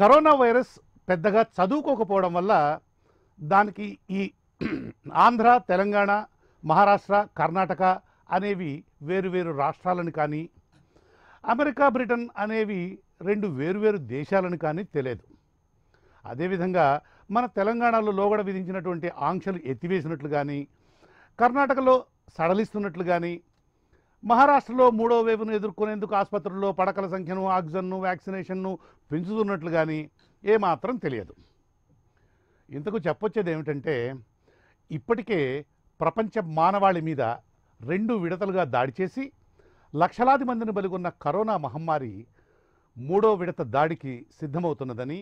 corona virus పెద్దగా చదువుకోకపోవడం వల్ల దానికి ఈ ఆంధ్ర తెలంగాణ మహారాష్ట్ర కర్ణాటక అనేవి వేరువేరు రాష్ట్రాలను కానీ అమెరికా బ్రిటన్ అనేవి రెండు వేరువేరు దేశాలను కానీ తెలియదు అదేవిధంగా మన తెలంగాణలో లోగడ విధించినటువంటి ఆంక్షలు ఎత్తివేసినట్లు కానీ కర్ణాటకలో సడలిస్తున్నట్లు కానీ మహారాష్ట్రలో మూడో వేవ్ను ఎదుర్కొనేందుకు ఆసుపత్రుల్లో పడకల సంఖ్యను ఆక్సిజన్ను వ్యాక్సినేషన్ను పెంచుతున్నట్లు కానీ ఏమాత్రం తెలియదు ఇంతకు చెప్పొచ్చేది ఏమిటంటే ఇప్పటికే ప్రపంచ మానవాళి మీద రెండు విడతలుగా దాడి చేసి లక్షలాది మందిని బలిగొన్న కరోనా మహమ్మారి మూడో విడత దాడికి సిద్ధమవుతున్నదని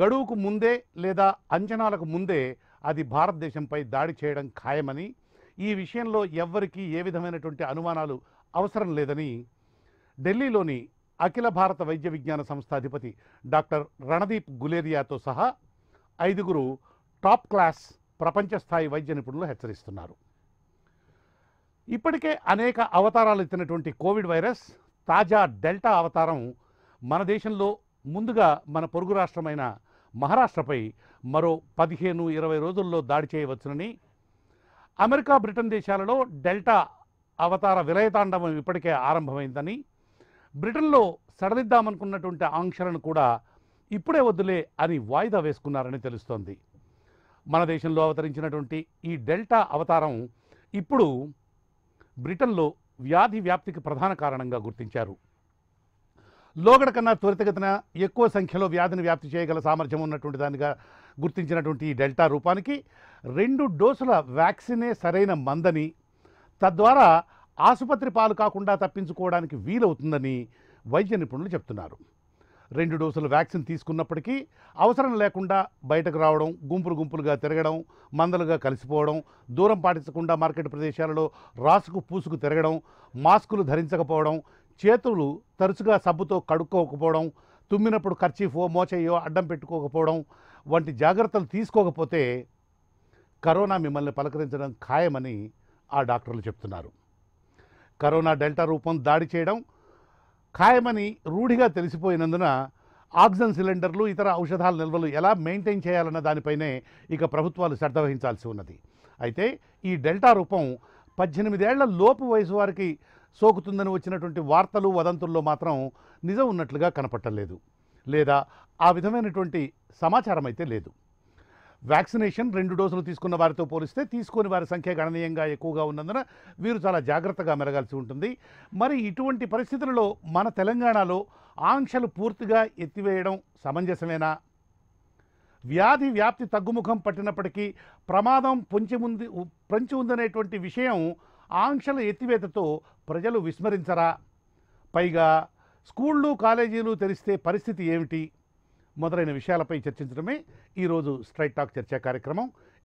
గడువుకు ముందే లేదా అంచనాలకు ముందే అది భారతదేశంపై దాడి చేయడం ఖాయమని ఈ విషయంలో ఎవ్వరికీ ఏ విధమైనటువంటి అనుమానాలు అవసరం లేదని ఢిల్లీలోని అఖిల భారత వైద్య విజ్ఞాన సంస్థ అధిపతి డాక్టర్ రణదీప్ గులేరియాతో సహా ఐదుగురు టాప్ క్లాస్ ప్రపంచ స్థాయి వైద్య నిపుణులు హెచ్చరిస్తున్నారు ఇప్పటికే అనేక అవతారాలు ఎత్తినటువంటి కోవిడ్ వైరస్ తాజా డెల్టా అవతారం మన దేశంలో ముందుగా మన పొరుగు రాష్ట్రమైన మహారాష్ట్రపై మరో పదిహేను ఇరవై రోజుల్లో దాడి చేయవచ్చునని అమెరికా బ్రిటన్ దేశాలలో డెల్టా అవతార విలయతాండవం ఇప్పటికే ఆరంభమైందని బ్రిటన్లో సడదిద్దామనుకున్నటువంటి ఆంక్షలను కూడా ఇప్పుడే వద్దులే అని వాయిదా వేసుకున్నారని తెలుస్తోంది మన దేశంలో అవతరించినటువంటి ఈ డెల్టా అవతారం ఇప్పుడు బ్రిటన్లో వ్యాధి వ్యాప్తికి ప్రధాన కారణంగా గుర్తించారు లోగడ కన్నా త్వరితగతిన ఎక్కువ సంఖ్యలో వ్యాధిని వ్యాప్తి చేయగల సామర్థ్యం ఉన్నటువంటి దానిగా గుర్తించినటువంటి ఈ డెల్టా రూపానికి రెండు డోసుల వ్యాక్సినే సరైన మందని తద్వారా ఆసుపత్రి పాలు కాకుండా తప్పించుకోవడానికి వీలవుతుందని వైద్య నిపుణులు చెప్తున్నారు రెండు డోసుల వ్యాక్సిన్ తీసుకున్నప్పటికీ అవసరం లేకుండా బయటకు రావడం గుంపులు గుంపులుగా తిరగడం మందలుగా కలిసిపోవడం దూరం పాటించకుండా మార్కెట్ ప్రదేశాలలో రాసుకు పూసుకు తిరగడం మాస్కులు ధరించకపోవడం చేతులు తరచుగా సబ్బుతో కడుక్కోకపోవడం తుమ్మినప్పుడు ఖర్చీఫో మోచయ్యో అడ్డం పెట్టుకోకపోవడం వంటి జాగ్రత్తలు తీసుకోకపోతే కరోనా మిమ్మల్ని పలకరించడం ఖాయమని ఆ డాక్టర్లు చెప్తున్నారు కరోనా డెల్టా రూపం దాడి చేయడం ఖాయమని రూఢిగా తెలిసిపోయినందున ఆక్సిజన్ సిలిండర్లు ఇతర ఔషధాల నిల్వలు ఎలా మెయింటైన్ చేయాలన్న దానిపైనే ఇక ప్రభుత్వాలు శ్రద్ధ వహించాల్సి ఉన్నది అయితే ఈ డెల్టా రూపం పద్దెనిమిదేళ్ల లోపు వయసు వారికి సోకుతుందని వచ్చినటువంటి వార్తలు వదంతుల్లో మాత్రం నిజం ఉన్నట్లుగా కనపట్టలేదు లేదా ఆ విధమైనటువంటి సమాచారం అయితే లేదు వ్యాక్సినేషన్ రెండు డోసులు తీసుకున్న వారితో పోలిస్తే తీసుకుని వారి సంఖ్య గణనీయంగా ఎక్కువగా ఉన్నందున వీరు చాలా జాగ్రత్తగా మెరగాల్సి ఉంటుంది మరి ఇటువంటి పరిస్థితులలో మన తెలంగాణలో ఆంక్షలు పూర్తిగా ఎత్తివేయడం సమంజసమేనా వ్యాధి వ్యాప్తి తగ్గుముఖం పట్టినప్పటికీ ప్రమాదం పొంచి ఉంది పంచి ఉందనేటువంటి విషయం ఆంక్షల ఎత్తివేతతో ప్రజలు విస్మరించరా పైగా స్కూళ్ళు కాలేజీలు తెరిస్తే పరిస్థితి ఏమిటి మొదలైన విషయాలపై చర్చించడమే ఈరోజు స్ట్రైట్ టాక్ చర్చా కార్యక్రమం